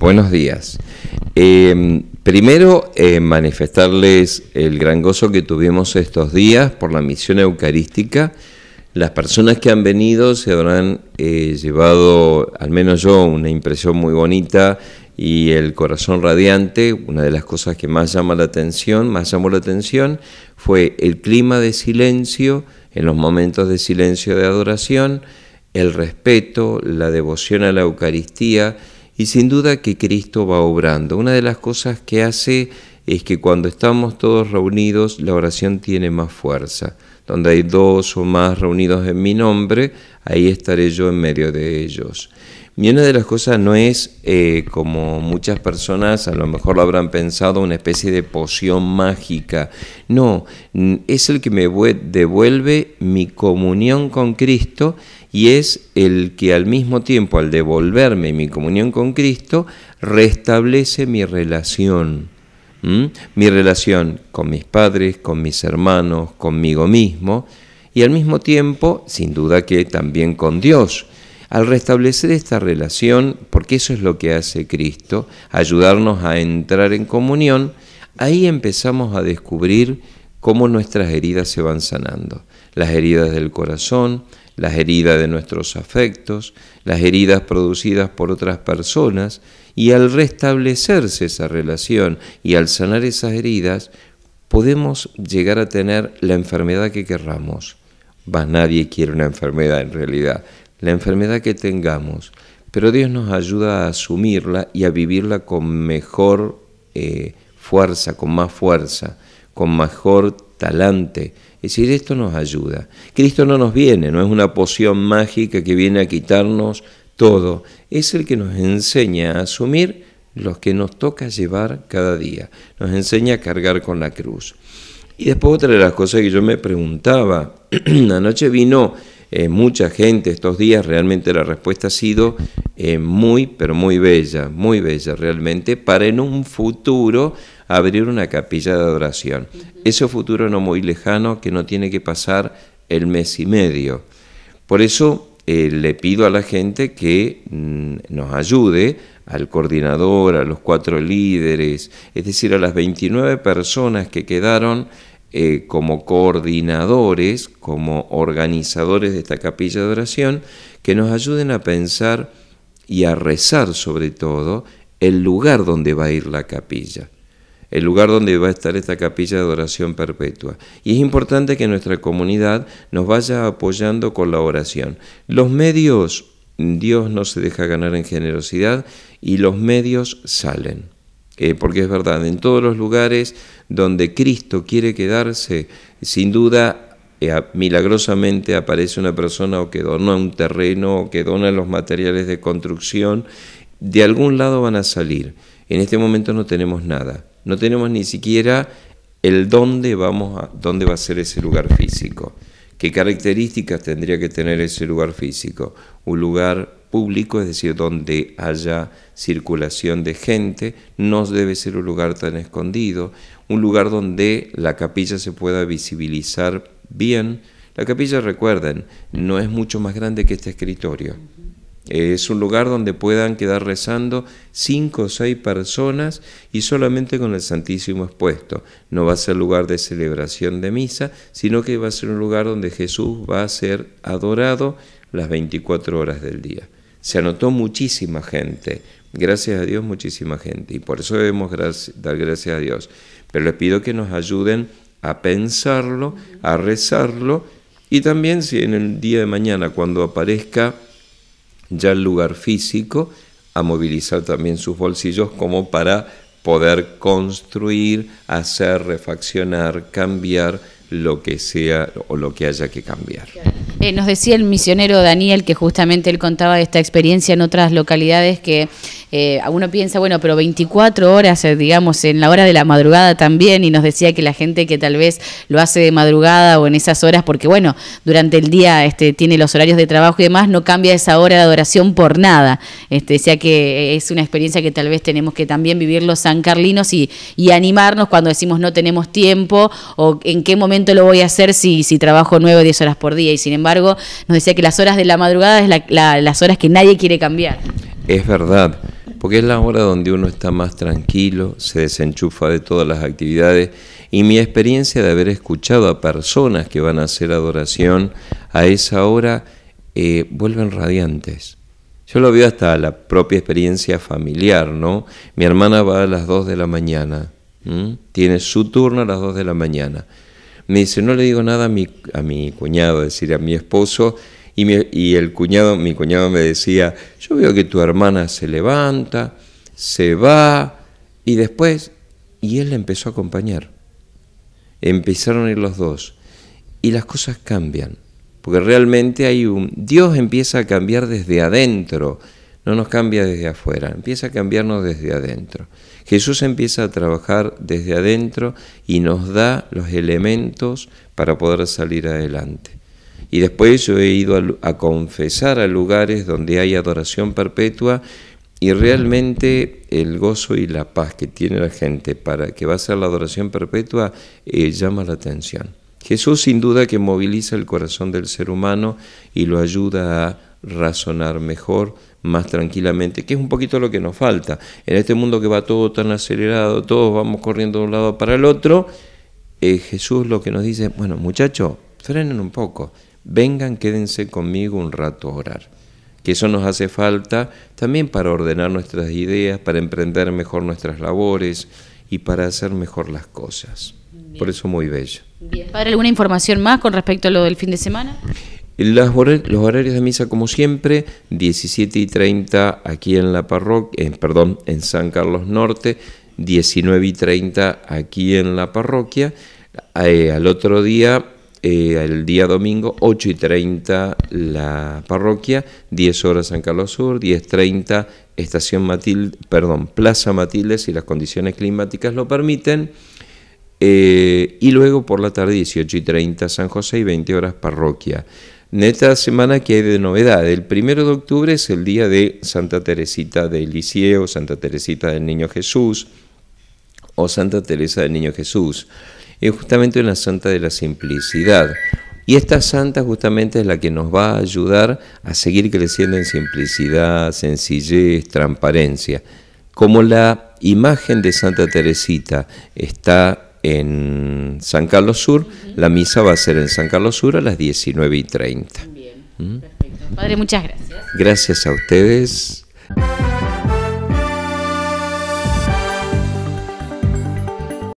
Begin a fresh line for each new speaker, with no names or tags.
Buenos días. Eh, primero, eh, manifestarles el gran gozo que tuvimos estos días por la misión eucarística. Las personas que han venido se habrán eh, llevado, al menos yo, una impresión muy bonita y el corazón radiante. Una de las cosas que más llama la atención, más llamó la atención, fue el clima de silencio en los momentos de silencio de adoración, el respeto, la devoción a la Eucaristía y sin duda que Cristo va obrando. Una de las cosas que hace es que cuando estamos todos reunidos, la oración tiene más fuerza. Donde hay dos o más reunidos en mi nombre, ahí estaré yo en medio de ellos. Y una de las cosas no es, eh, como muchas personas a lo mejor lo habrán pensado, una especie de poción mágica. No, es el que me devuelve mi comunión con Cristo y es el que al mismo tiempo, al devolverme mi comunión con Cristo, restablece mi relación. Mi relación con mis padres, con mis hermanos, conmigo mismo y al mismo tiempo, sin duda que también con Dios. Al restablecer esta relación, porque eso es lo que hace Cristo, ayudarnos a entrar en comunión, ahí empezamos a descubrir cómo nuestras heridas se van sanando. Las heridas del corazón, las heridas de nuestros afectos, las heridas producidas por otras personas, y al restablecerse esa relación y al sanar esas heridas, podemos llegar a tener la enfermedad que querramos. nadie quiere una enfermedad en realidad, la enfermedad que tengamos, pero Dios nos ayuda a asumirla y a vivirla con mejor eh, fuerza, con más fuerza con mejor talante. Es decir, esto nos ayuda. Cristo no nos viene, no es una poción mágica que viene a quitarnos todo. Es el que nos enseña a asumir los que nos toca llevar cada día. Nos enseña a cargar con la cruz. Y después otra de las cosas que yo me preguntaba, anoche vino eh, mucha gente estos días, realmente la respuesta ha sido eh, muy, pero muy bella, muy bella realmente, para en un futuro abrir una capilla de adoración. Ese futuro no muy lejano que no tiene que pasar el mes y medio. Por eso eh, le pido a la gente que mm, nos ayude, al coordinador, a los cuatro líderes, es decir, a las 29 personas que quedaron eh, como coordinadores, como organizadores de esta capilla de oración, que nos ayuden a pensar y a rezar sobre todo el lugar donde va a ir la capilla el lugar donde va a estar esta capilla de adoración perpetua. Y es importante que nuestra comunidad nos vaya apoyando con la oración. Los medios, Dios no se deja ganar en generosidad y los medios salen. Eh, porque es verdad, en todos los lugares donde Cristo quiere quedarse, sin duda eh, milagrosamente aparece una persona o que dona un terreno o que dona los materiales de construcción, de algún lado van a salir. En este momento no tenemos nada. No tenemos ni siquiera el dónde, vamos a, dónde va a ser ese lugar físico. ¿Qué características tendría que tener ese lugar físico? Un lugar público, es decir, donde haya circulación de gente, no debe ser un lugar tan escondido, un lugar donde la capilla se pueda visibilizar bien. La capilla, recuerden, no es mucho más grande que este escritorio. Es un lugar donde puedan quedar rezando cinco o seis personas y solamente con el Santísimo expuesto. No va a ser lugar de celebración de misa, sino que va a ser un lugar donde Jesús va a ser adorado las 24 horas del día. Se anotó muchísima gente, gracias a Dios muchísima gente, y por eso debemos dar gracias a Dios. Pero les pido que nos ayuden a pensarlo, a rezarlo, y también si en el día de mañana, cuando aparezca ya el lugar físico, a movilizar también sus bolsillos como para poder construir, hacer, refaccionar, cambiar lo que sea o lo que haya que cambiar.
Eh, nos decía el misionero Daniel que justamente él contaba esta experiencia en otras localidades que a eh, uno piensa, bueno, pero 24 horas, eh, digamos, en la hora de la madrugada también, y nos decía que la gente que tal vez lo hace de madrugada o en esas horas, porque bueno, durante el día este, tiene los horarios de trabajo y demás, no cambia esa hora de adoración por nada. Este, decía que es una experiencia que tal vez tenemos que también vivir los sancarlinos y, y animarnos cuando decimos no tenemos tiempo o en qué momento lo voy a hacer si, si trabajo 9 o 10 horas por día y sin embargo nos decía que las horas de la madrugada es las horas que nadie quiere cambiar.
Es verdad, porque es la hora donde uno está más tranquilo, se desenchufa de todas las actividades y mi experiencia de haber escuchado a personas que van a hacer adoración a esa hora eh, vuelven radiantes. Yo lo veo hasta la propia experiencia familiar, ¿no? Mi hermana va a las 2 de la mañana, tiene su turno a las 2 de la mañana. Me dice, no le digo nada a mi a mi cuñado, es decir, a mi esposo, y, mi, y el cuñado, mi cuñado me decía, yo veo que tu hermana se levanta, se va, y después, y él empezó a acompañar. Empezaron a ir los dos, y las cosas cambian, porque realmente hay un, Dios empieza a cambiar desde adentro, no nos cambia desde afuera, empieza a cambiarnos desde adentro. Jesús empieza a trabajar desde adentro y nos da los elementos para poder salir adelante. Y después yo he ido a, confesar a lugares donde hay adoración perpetua y realmente el gozo y la paz que tiene la gente para que va a ser la adoración perpetua eh, llama la atención. Jesús sin duda que moviliza el corazón del ser humano y lo ayuda a razonar mejor, más tranquilamente, que es un poquito lo que nos falta. En este mundo que va todo tan acelerado, todos vamos corriendo de un lado para el otro, eh, Jesús lo que nos dice, bueno muchachos, frenen un poco, vengan, quédense conmigo un rato a orar. Que eso nos hace falta también para ordenar nuestras ideas, para emprender mejor nuestras labores y para hacer mejor las cosas. Por eso muy bello.
Bien. ¿Para alguna información más con respecto a lo del fin de semana?
los horarios de misa, como siempre, 17 y 30 aquí en la perdón, en San Carlos Norte, 19 y 30 aquí en la parroquia. Eh, al otro día, eh, el día domingo, 8 y 30 la parroquia, 10 horas San Carlos Sur, 10.30 Estación 30 perdón, Plaza Matilde, si las condiciones climáticas lo permiten. Eh, y luego por la tarde, 18 y 30 San José y 20 horas parroquia. En esta semana que hay de novedad, el primero de octubre es el día de Santa Teresita del Liceo, Santa Teresita del Niño Jesús o Santa Teresa del Niño Jesús. Es justamente una santa de la simplicidad. Y esta santa justamente es la que nos va a ayudar a seguir creciendo en simplicidad, sencillez, transparencia. Como la imagen de Santa Teresita está en San Carlos Sur. La misa va a ser en San Carlos Sur a las 19 y 30. Bien,
perfecto. Padre, muchas gracias.
Gracias a ustedes.